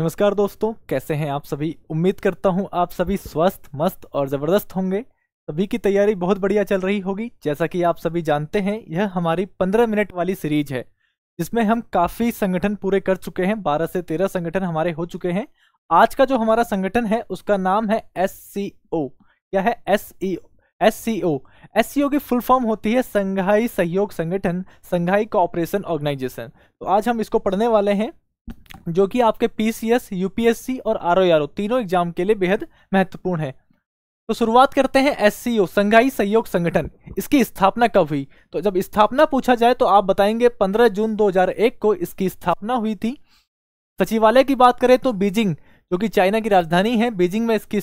नमस्कार दोस्तों कैसे हैं आप सभी उम्मीद करता हूं आप सभी स्वस्थ मस्त और ज़बरदस्त होंगे सभी की तैयारी बहुत बढ़िया चल रही होगी जैसा कि आप सभी जानते हैं यह हमारी 15 मिनट वाली सीरीज है जिसमें हम काफ़ी संगठन पूरे कर चुके हैं 12 से 13 संगठन हमारे हो चुके हैं आज का जो हमारा संगठन है उसका नाम है एस सी ओ क्या है S S C O S C O की फुल फॉर्म होती है संघाई सहयोग संगठन संघाई कोऑपरेशन ऑर्गेनाइजेशन तो आज हम इसको पढ़ने वाले हैं जो कि आपके पीसीएस यूपीएससी और आर e तीनों एग्जाम के लिए बेहद महत्वपूर्ण है तो शुरुआत करते हैं एस संघाई सहयोग संगठन इसकी स्थापना कब हुई तो जब स्थापना पूछा जाए तो आप बताएंगे 15 जून 2001 को इसकी स्थापना हुई थी सचिवालय की बात करें तो बीजिंग जो कि चाइना की राजधानी है बीजिंग में इसकी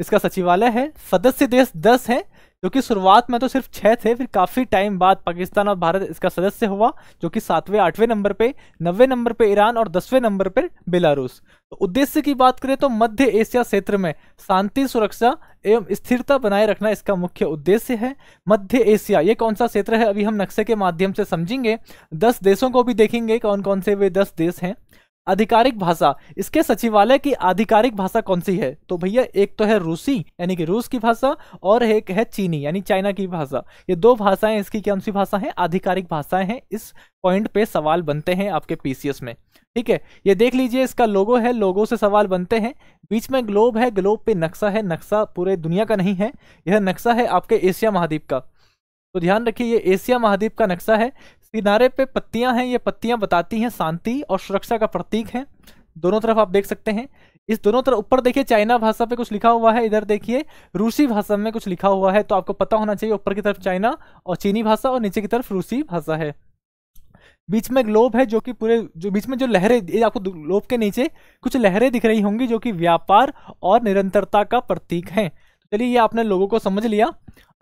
इसका सचिवालय है सदस्य देश 10 हैं क्योंकि शुरुआत में तो सिर्फ छः थे फिर काफ़ी टाइम बाद पाकिस्तान और भारत इसका सदस्य हुआ जो कि सातवें आठवें नंबर पे नब्बे नंबर पे ईरान और दसवें नंबर पर बेलारूस तो उद्देश्य की बात करें तो मध्य एशिया क्षेत्र में शांति सुरक्षा एवं स्थिरता बनाए रखना इसका मुख्य उद्देश्य है मध्य एशिया ये कौन सा क्षेत्र है अभी हम नक्शे के माध्यम से समझेंगे दस देशों को भी देखेंगे कौन कौन से वे दस देश हैं आधिकारिक भाषा इसके सचिवालय की आधिकारिक भाषा कौन सी है तो भैया एक तो है रूसी यानी कि रूस की भाषा और एक है चीनी यानी चाइना की भाषा ये दो भाषाएं इसकी कौन सी भाषा है आधिकारिक भाषाएं हैं इस पॉइंट पे सवाल बनते हैं आपके पीसीएस में ठीक है ये देख लीजिए इसका लोगो है लोगो से सवाल बनते हैं बीच में ग्लोब है ग्लोब पे नक्शा है नक्शा पूरे दुनिया का नहीं है यह नक्शा है आपके एशिया महाद्वीप का तो ध्यान रखिए ये एशिया महाद्वीप का नक्शा है किनारे पे पत्तियां हैं ये पत्तियां बताती हैं शांति और सुरक्षा का प्रतीक है दोनों तरफ आप देख सकते हैं इस दोनों तरफ ऊपर देखिए चाइना भाषा पे कुछ लिखा हुआ है इधर देखिए रूसी भाषा में कुछ लिखा हुआ है तो आपको पता होना चाहिए ऊपर की तरफ चाइना और चीनी भाषा और नीचे की तरफ रूसी भाषा है बीच में ग्लोब है जो कि पूरे जो बीच में जो लहरें आपको ग्लोब के नीचे कुछ लहरें दिख रही होंगी जो कि व्यापार और निरंतरता का प्रतीक है चलिए ये आपने लोगों को समझ लिया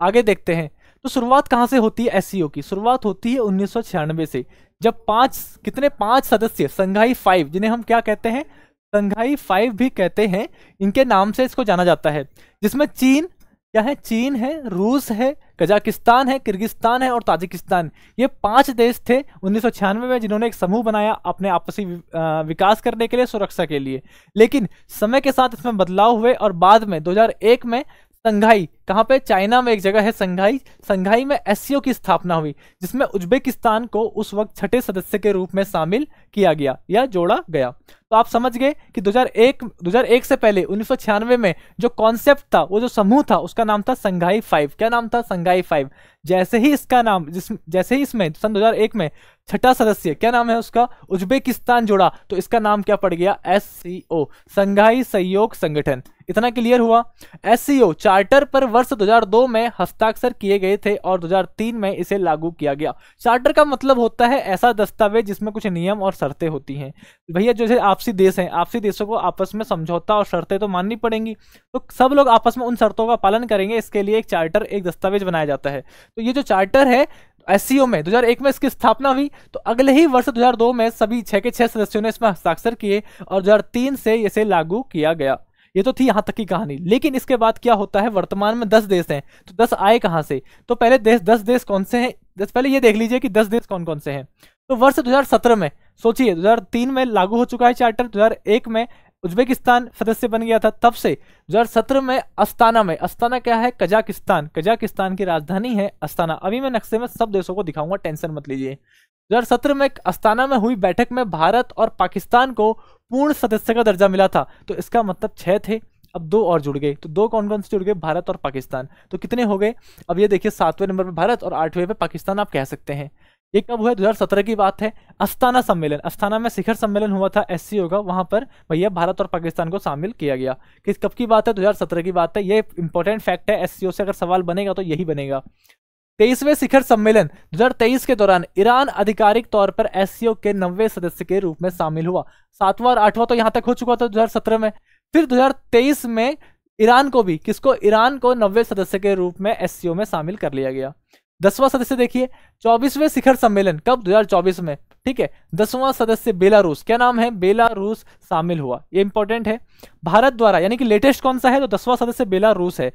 आगे देखते हैं तो शुरुआत कहाँ से होती है एस की शुरुआत होती है उन्नीस से जब पांच कितने पांच सदस्य संघाई फाइव जिन्हें हम क्या कहते हैं संघाई फाइव भी कहते हैं इनके नाम से इसको जाना जाता है जिसमें चीन क्या है चीन है रूस है कजाकिस्तान है किर्गिस्तान है और ताजिकिस्तान ये पांच देश थे उन्नीस में जिन्होंने एक समूह बनाया अपने आपसी विकास करने के लिए सुरक्षा के लिए लेकिन समय के साथ इसमें बदलाव हुए और बाद में 2001 में संघाई कहाँ पे चाइना में एक जगह है संघाई संघाई में एस की स्थापना हुई जिसमें उज्बेकिस्तान को उस वक्त छठे सदस्य के रूप में शामिल किया गया या जोड़ा गया तो आप समझ गए कि 2001 2001 से पहले उन्नीस में जो कॉन्सेप्ट था वो जो समूह था उसका नाम था संघाई फाइव क्या नाम था संघाई फाइव जैसे ही इसका नाम जिस जैसे ही इसमें सन 2001 में छठा सदस्य क्या नाम है उसका उज्बेकिस्तान जोड़ा तो इसका नाम क्या पड़ गया एस सी ओ संघाई सहयोग संगठन इतना क्लियर हुआ एस सी ओ चार्टर पर वर्ष 2002 में हस्ताक्षर किए गए थे और 2003 में इसे लागू किया गया चार्टर का मतलब होता है ऐसा दस्तावेज जिसमें कुछ नियम और शर्तें होती हैं भैया जैसे आप आपसी देश हैं आपसी देशों को आपस में समझौता और शर्तें तो माननी पड़ेंगी तो सब लोग आपस में उन शर्तों का पालन करेंगे इसके लिए एक चार्टर एक दस्तावेज बनाया जाता है तो ये जो चार्टर है एस में 2001 में इसकी स्थापना हुई तो अगले ही वर्ष 2002 में सभी छः के छः सदस्यों ने इसमें हस्ताक्षर किए और 2003 से इसे लागू किया गया ये तो थी यहाँ तक की कहानी लेकिन इसके बाद क्या होता है वर्तमान में दस देश हैं तो दस आए कहाँ से तो पहले देश दस देश कौन से हैं पहले ये देख लीजिए कि दस देश कौन कौन से हैं तो वर्ष 2017 में सोचिए 2003 में लागू हो चुका है चार्टर 2001 में उज्बेकिस्तान सदस्य बन गया था तब से 2017 में अस्ताना में अस्ताना क्या है कजाकिस्तान कजाकिस्तान की राजधानी है अस्ताना अभी मैं नक्शे में सब देशों को दिखाऊंगा टेंशन मत लीजिए 2017 में अस्ताना में हुई बैठक में भारत और पाकिस्तान को पूर्ण सदस्य का दर्जा मिला था तो इसका मतलब छः थे अब दो और जुड़ गए तो दो कौन कौन से जुड़ गए भारत और पाकिस्तान तो कितने हो गए अब ये देखिए सातवें नंबर पर भारत और आठवें पे पाकिस्तान आप कह सकते हैं ये कब हुआ दो हजार की बात है अस्थाना सम्मेलन अस्थाना में शिखर सम्मेलन हुआ था एस होगा वहां पर भैया भारत और पाकिस्तान को शामिल किया गया किस कब की बात है 2017 की बात है ये इंपॉर्टेंट फैक्ट है एस से अगर सवाल बनेगा तो यही बनेगा तेईसवें शिखर सम्मेलन 2023 के दौरान ईरान आधिकारिक तौर पर एस के नब्बे सदस्य के रूप में शामिल हुआ सातवां और आठवां तो यहां तक हो चुका था दो में फिर दो में ईरान को भी किसको ईरान को नब्बे सदस्य के रूप में एस में शामिल कर लिया गया दसवां सदस्य देखिए चौबीसवें शिखर सम्मेलन कब 2024 में ठीक है दसवां सदस्य बेलारूस क्या नाम है बेलारूस शामिल हुआ ये इंपॉर्टेंट है भारत द्वारा यानी कि लेटेस्ट कौन सा है तो दसवां सदस्य बेलारूस है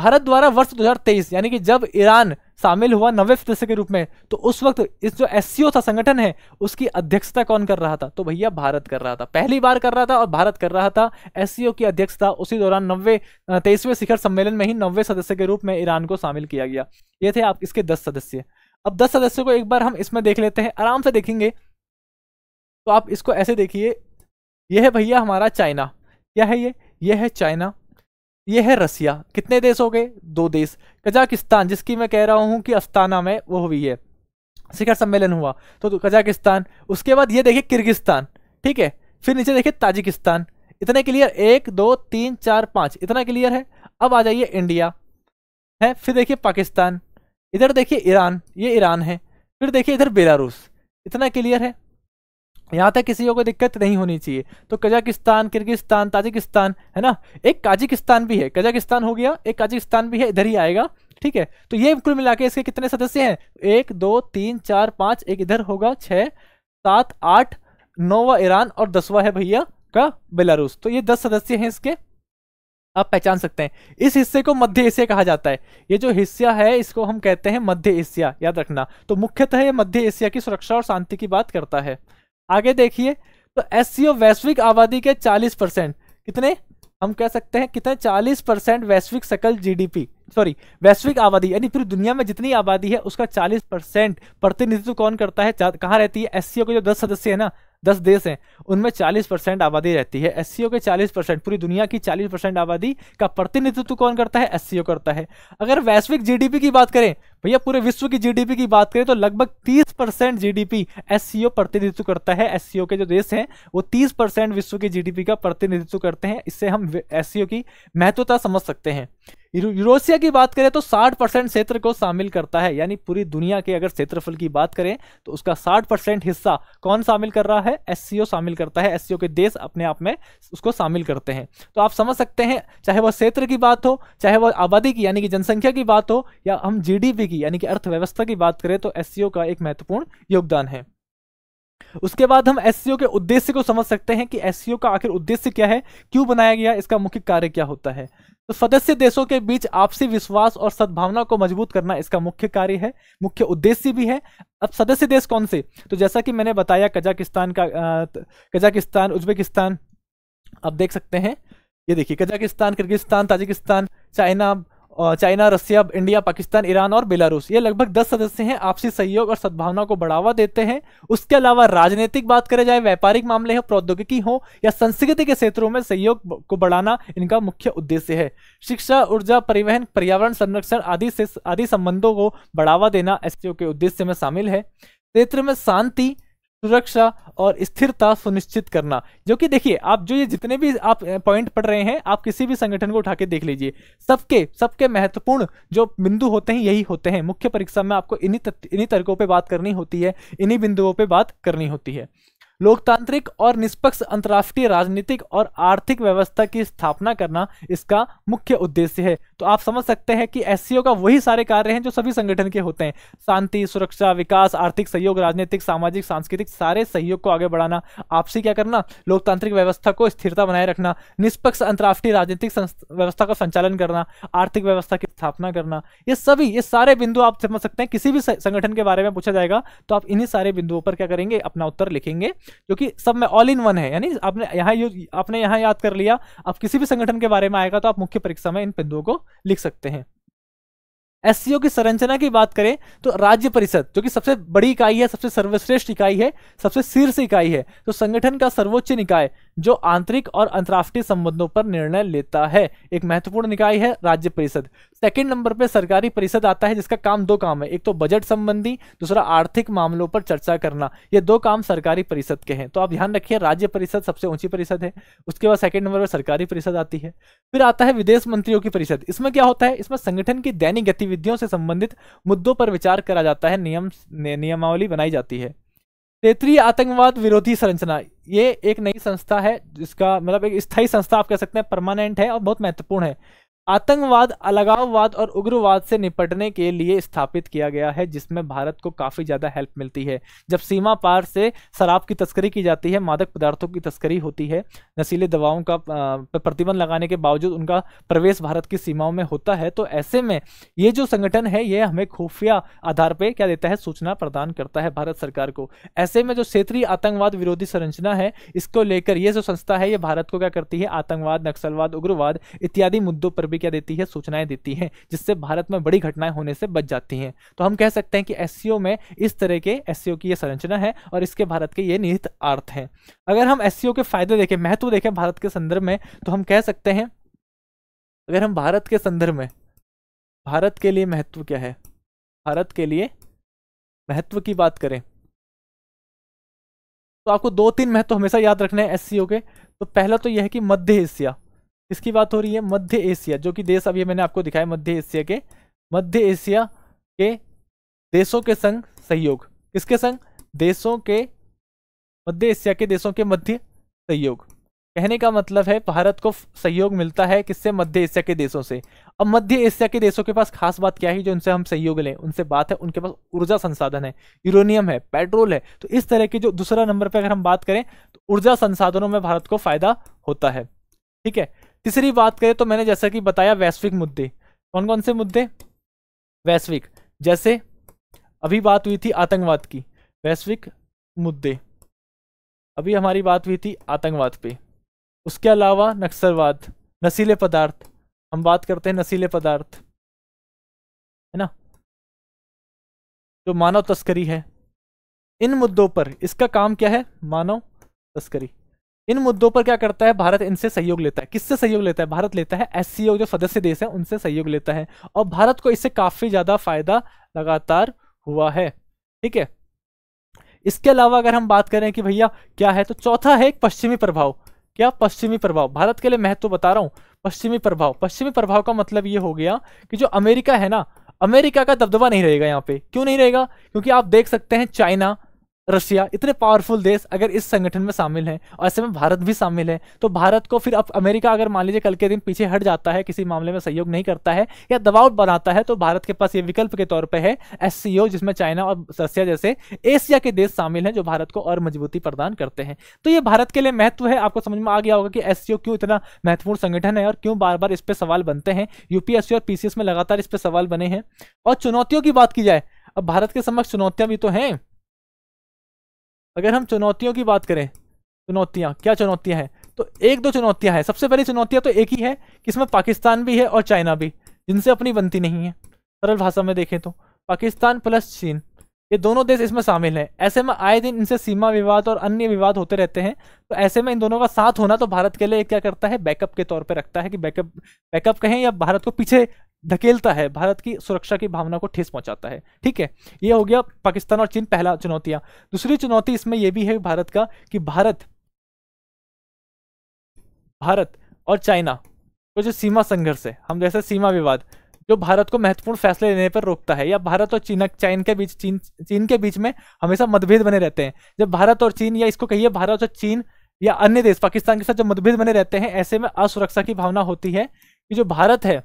भारत द्वारा वर्ष 2023 यानी कि जब ईरान शामिल हुआ नवे सदस्य के रूप में तो उस वक्त इस जो एस था संगठन है उसकी अध्यक्षता कौन कर रहा था तो भैया भारत कर रहा था पहली बार कर रहा था और भारत कर रहा था एस की अध्यक्षता उसी दौरान नब्बे तेईसवें शिखर सम्मेलन में ही नब्बे सदस्य के रूप में ईरान को शामिल किया गया ये थे आप इसके दस सदस्य अब दस सदस्यों को एक बार हम इसमें देख लेते हैं आराम से देखेंगे तो आप इसको ऐसे देखिए यह है भैया हमारा चाइना क्या है ये यह है चाइना ये है रसिया कितने देश हो गए दो देश कजाकिस्तान जिसकी मैं कह रहा हूँ कि अस्ताना में वो हुई है शिखर सम्मेलन हुआ तो, तो कजाकिस्तान उसके बाद ये देखिए किर्गिस्तान ठीक है फिर नीचे देखिए ताजिकिस्तान इतने क्लियर एक दो तीन चार पाँच इतना क्लियर है अब आ जाइए इंडिया है फिर देखिए पाकिस्तान इधर देखिए ईरान ये ईरान है फिर देखिए इधर बेलारूस इतना क्लियर है यहाँ तक किसी को दिक्कत नहीं होनी चाहिए तो कजाकिस्तान किर्गिस्तान ताजिकिस्तान है ना एक काजिकिस्तान भी है कजाकिस्तान हो गया एक काजिकिस्तान भी है इधर ही आएगा ठीक है तो ये कुल मिला के इसके कितने सदस्य हैं एक दो तीन चार पाँच एक इधर होगा छः सात आठ नौवा ईरान और दसवा है भैया का बेलारूस तो ये दस सदस्य हैं इसके आप पहचान सकते हैं इस हिस्से को मध्य एशिया कहा जाता है ये जो हिस्सा है इसको हम कहते हैं मध्य एशिया याद रखना तो मुख्यतः ये मध्य एशिया की सुरक्षा और शांति की बात करता है आगे देखिए तो एस वैश्विक आबादी के चालीस परसेंट कितने हम कह सकते हैं कितने चालीस परसेंट वैश्विक सकल जीडीपी सॉरी वैश्विक आबादी यानी पूरी दुनिया में जितनी आबादी है उसका चालीस परसेंट प्रतिनिधित्व कौन करता है कहाँ रहती है एस के जो दस सदस्य है ना दस देश हैं उनमें चालीस परसेंट आबादी रहती है एस के चालीस परसेंट पूरी दुनिया की चालीस परसेंट आबादी का प्रतिनिधित्व कौन करता है एस करता है अगर वैश्विक जी की बात करें भैया पूरे विश्व की जीडीपी की बात करें तो लगभग 30 परसेंट जीडीपी एससीओ प्रतिनिधित्व करता है एस के जो देश हैं वो 30 परसेंट विश्व की जीडीपी का प्रतिनिधित्व करते हैं इससे हम एस की महत्वता समझ सकते हैं यूरोसिया की बात करें तो 60 परसेंट क्षेत्र को शामिल करता है यानी पूरी दुनिया के अगर क्षेत्रफल की बात करें तो उसका 60 परसेंट हिस्सा कौन शामिल कर रहा है एस शामिल करता है एस के देश अपने आप में उसको शामिल करते हैं तो आप समझ सकते हैं चाहे वह क्षेत्र की बात हो चाहे वह आबादी की यानी कि जनसंख्या की बात हो या हम जी इकोनॉमी की यानी कि अर्थव्यवस्था की बात करें तो एस का एक महत्वपूर्ण योगदान है उसके बाद हम एस के उद्देश्य को समझ सकते हैं कि एस का आखिर उद्देश्य क्या है क्यों बनाया गया इसका मुख्य कार्य क्या होता है तो सदस्य देशों के बीच आपसी विश्वास और सद्भावना को मजबूत करना इसका मुख्य कार्य है मुख्य उद्देश्य भी है अब सदस्य देश कौन से तो जैसा कि मैंने बताया कजाकिस्तान का कजाकिस्तान उज्बेकिस्तान आप देख सकते हैं ये देखिए Kazakhstan Kyrgyzstan Tajikistan China China Russia India Pakistan Iran और बेलारूस ये लगभग दस सदस्य हैं आपसी सहयोग और सद्भावना को बढ़ावा देते हैं उसके अलावा राजनीतिक बात करें जाए व्यापारिक मामले हो प्रौद्योगिकी हो या संस्कृति के क्षेत्रों में सहयोग को बढ़ाना इनका मुख्य उद्देश्य है शिक्षा ऊर्जा परिवहन पर्यावरण संरक्षण आदि से आदि संबंधों को बढ़ावा देना एस के उद्देश्य में शामिल है क्षेत्र में शांति सुरक्षा और स्थिरता सुनिश्चित करना जो कि देखिए आप जो ये जितने भी आप पॉइंट पढ़ रहे हैं आप किसी भी संगठन को उठा के देख लीजिए सबके सबके महत्वपूर्ण जो बिंदु होते हैं यही होते हैं मुख्य परीक्षा में आपको इन्हीं इन्हीं तर्कों पे बात करनी होती है इन्हीं बिंदुओं पे बात करनी होती है लोकतांत्रिक और निष्पक्ष अंतर्राष्ट्रीय राजनीतिक और आर्थिक व्यवस्था की स्थापना करना इसका मुख्य उद्देश्य है तो आप समझ सकते हैं कि एस का वही सारे कार्य हैं जो सभी संगठन के होते हैं शांति सुरक्षा विकास आर्थिक सहयोग राजनीतिक सामाजिक सांस्कृतिक सारे सहयोग को आगे बढ़ाना आपसी क्या करना लोकतांत्रिक व्यवस्था को स्थिरता बनाए रखना निष्पक्ष अंतर्राष्ट्रीय राजनीतिक व्यवस्था का संचालन करना आर्थिक व्यवस्था की स्थापना करना ये सभी ये सारे बिंदु आप समझ सकते हैं किसी भी संगठन के बारे में पूछा जाएगा तो आप इन्हीं सारे बिंदुओं पर क्या करेंगे अपना उत्तर लिखेंगे क्योंकि सब में ऑल इन वन है यानी आपने यहाँ आपने यहाँ याद कर लिया अब किसी भी संगठन के बारे में आएगा तो आप मुख्य परीक्षा में इन बिंदुओं को लिख सकते हैं एस की संरचना की बात करें तो राज्य परिषद जो कि सबसे बड़ी इकाई है सबसे सर्वश्रेष्ठ इकाई है सबसे शीर्ष इकाई है तो संगठन का सर्वोच्च निकाय जो आंतरिक और अंतर्राष्ट्रीय संबंधों पर निर्णय लेता है एक महत्वपूर्ण निकाय है राज्य परिषद सेकंड नंबर पे सरकारी परिषद आता है जिसका काम दो काम है एक तो बजट संबंधी दूसरा आर्थिक मामलों पर चर्चा करना ये दो काम सरकारी परिषद के हैं तो आप ध्यान रखिए राज्य परिषद सबसे ऊंची परिषद है उसके बाद सेकंड नंबर पर सरकारी परिषद आती है फिर आता है विदेश मंत्रियों की परिषद इसमें क्या होता है इसमें संगठन की दैनिक गतिविधियों से संबंधित मुद्दों पर विचार करा जाता है नियम नियमावली बनाई जाती है क्षेत्रीय आतंकवाद विरोधी संरचना ये एक नई संस्था है जिसका मतलब एक स्थायी संस्था आप कह सकते हैं परमानेंट है और बहुत महत्वपूर्ण है आतंकवाद अलगाववाद और उग्रवाद से निपटने के लिए स्थापित किया गया है जिसमें भारत को काफ़ी ज़्यादा हेल्प मिलती है जब सीमा पार से शराब की तस्करी की जाती है मादक पदार्थों की तस्करी होती है नशीले दवाओं का प्रतिबंध लगाने के बावजूद उनका प्रवेश भारत की सीमाओं में होता है तो ऐसे में ये जो संगठन है ये हमें खुफिया आधार पर क्या देता है सूचना प्रदान करता है भारत सरकार को ऐसे में जो क्षेत्रीय आतंकवाद विरोधी संरचना है इसको लेकर ये जो संस्था है ये भारत को क्या करती है आतंकवाद नक्सलवाद उग्रवाद इत्यादि मुद्दों पर भी भी क्या देती है सूचनाएं देती है जिससे भारत में बड़ी घटनाएं होने से बच जाती हैं तो हम कह सकते हैं कि एस में इस तरह के एस की ये संरचना है और इसके भारत के ये निहित अर्थ हैं अगर हम एस के फायदे देखें महत्व देखें भारत के संदर्भ में तो हम कह सकते हैं अगर हम भारत के संदर्भ में भारत के लिए महत्व क्या है भारत के लिए महत्व की बात करें तो आपको दो तीन महत्व हमेशा याद रखने हैं एस के तो पहला तो यह है कि मध्य एशिया इसकी बात हो रही है मध्य एशिया जो कि देश अभी मैंने आपको दिखाया मध्य एशिया के मध्य एशिया के देशों के संग सहयोग किसके संग देशों के मध्य एशिया के देशों के मध्य सहयोग कहने का मतलब है भारत को सहयोग मिलता है किससे मध्य एशिया के देशों से अब मध्य एशिया के देशों के पास खास बात क्या है जो उनसे हम सहयोग लें उनसे बात है उनके पास ऊर्जा संसाधन है यूरोनियम है पेट्रोल है तो इस तरह के जो दूसरा नंबर पर अगर हम बात करें तो ऊर्जा संसाधनों में भारत को फायदा होता है ठीक है तीसरी बात करें तो मैंने जैसा कि बताया वैश्विक मुद्दे कौन कौन से मुद्दे वैश्विक जैसे अभी बात हुई थी आतंकवाद की वैश्विक मुद्दे अभी हमारी बात हुई थी आतंकवाद पे उसके अलावा नक्सलवाद नशीले पदार्थ हम बात करते हैं नशीले पदार्थ है ना जो मानव तस्करी है इन मुद्दों पर इसका काम क्या है मानव तस्करी इन मुद्दों पर क्या करता है भारत इनसे सहयोग लेता है किससे सहयोग लेता है भारत लेता है एस जो सदस्य देश है उनसे सहयोग लेता है और भारत को इससे काफ़ी ज़्यादा फायदा लगातार हुआ है ठीक है इसके अलावा अगर हम बात करें कि भैया क्या है तो चौथा है एक पश्चिमी प्रभाव क्या पश्चिमी प्रभाव भारत के लिए महत्व तो बता रहा हूं पश्चिमी प्रभाव पश्चिमी प्रभाव का मतलब ये हो गया कि जो अमेरिका है ना अमेरिका का दबदबा नहीं रहेगा यहाँ पे क्यों नहीं रहेगा क्योंकि आप देख सकते हैं चाइना रशिया इतने पावरफुल देश अगर इस संगठन में शामिल हैं और ऐसे में भारत भी शामिल है तो भारत को फिर अब अमेरिका अगर मान लीजिए कल के दिन पीछे हट जाता है किसी मामले में सहयोग नहीं करता है या दबाव बनाता है तो भारत के पास ये विकल्प के तौर पर है एस जिसमें चाइना और रशिया जैसे एशिया के देश शामिल हैं जो भारत को और मजबूती प्रदान करते हैं तो ये भारत के लिए महत्व है आपको समझ में आ गया होगा कि एस क्यों इतना महत्वपूर्ण संगठन है और क्यों बार बार इस पर सवाल बनते हैं यूपीएससी और पीसीएस में लगातार इस पर सवाल बने हैं और चुनौतियों की बात की जाए अब भारत के समक्ष चुनौतियां भी तो हैं अगर हम चुनौतियों की बात करें चुनौतियाँ क्या चुनौतियाँ हैं तो एक दो चुनौतियाँ हैं सबसे पहली चुनौतियाँ तो एक ही है कि इसमें पाकिस्तान भी है और चाइना भी जिनसे अपनी बनती नहीं है सरल भाषा में देखें तो पाकिस्तान प्लस चीन ये दोनों देश इसमें शामिल हैं ऐसे में आए दिन इनसे सीमा विवाद और अन्य विवाद होते रहते हैं तो ऐसे में इन दोनों का साथ होना तो भारत के लिए क्या करता है बैकअप के तौर पर रखता है कि बैकअप बैकअप कहें या भारत को पीछे धकेलता है भारत की सुरक्षा की भावना को ठेस पहुंचाता है ठीक है ये हो गया पाकिस्तान और चीन पहला चुनौतियां दूसरी चुनौती इसमें यह भी है भारत का कि भारत भारत और चाइना को तो जो सीमा संघर्ष है हम जैसे सीमा विवाद जो भारत को महत्वपूर्ण फैसले लेने पर रोकता है या भारत और चीन चाइन के बीच चीन चीन के बीच में हमेशा मतभेद बने रहते हैं जब भारत और चीन या इसको कहिए भारत और चीन या अन्य देश पाकिस्तान के साथ जो मतभेद बने रहते हैं ऐसे में असुरक्षा की भावना होती है कि जो भारत है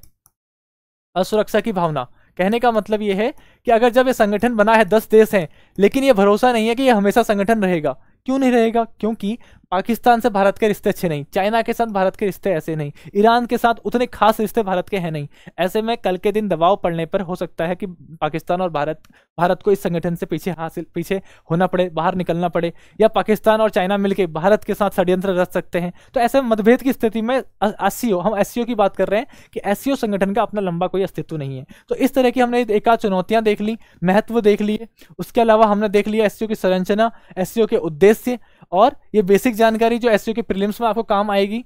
असुरक्षा की भावना कहने का मतलब ये है कि अगर जब ये संगठन बना है दस देश हैं लेकिन ये भरोसा नहीं है कि ये हमेशा संगठन रहेगा क्यों नहीं रहेगा क्योंकि पाकिस्तान से भारत के रिश्ते अच्छे नहीं चाइना के साथ भारत के रिश्ते ऐसे नहीं ईरान के साथ उतने खास रिश्ते भारत के हैं नहीं ऐसे में कल के दिन दबाव पड़ने पर हो सकता है कि पाकिस्तान और भारत भारत को इस संगठन से पीछे हासिल पीछे होना पड़े बाहर निकलना पड़े या पाकिस्तान और चाइना मिलकर भारत के साथ षड्यंत्र रच सकते हैं तो ऐसे मतभेद की स्थिति में एस हम एस की बात कर रहे हैं कि एस संगठन का अपना लंबा कोई अस्तित्व नहीं है तो इस तरह की हमने एक आध चुनौतियां देख ली महत्व देख लिए उसके अलावा हमने देख लिया एस की संरचना एस के उद्देश्य और ये बेसिक जानकारी जो एस के प्रिलिम्स में आपको काम आएगी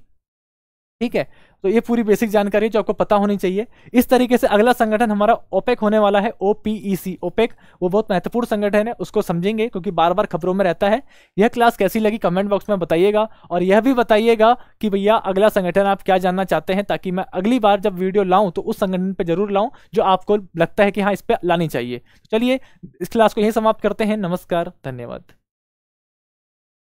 ठीक है तो ये पूरी बेसिक जानकारी जो आपको पता होनी चाहिए इस तरीके से अगला संगठन हमारा ओपेक होने वाला है ओपीईसी ओपेक e वो बहुत महत्वपूर्ण संगठन है उसको समझेंगे क्योंकि बार बार खबरों में रहता है यह क्लास कैसी लगी कमेंट बॉक्स में बताइएगा और यह भी बताइएगा कि भैया अगला संगठन आप क्या जानना चाहते हैं ताकि मैं अगली बार जब वीडियो लाऊं तो उस संगठन पर जरूर लाऊं जो आपको लगता है कि हाँ इस पर लानी चाहिए चलिए इस क्लास को यही समाप्त करते हैं नमस्कार धन्यवाद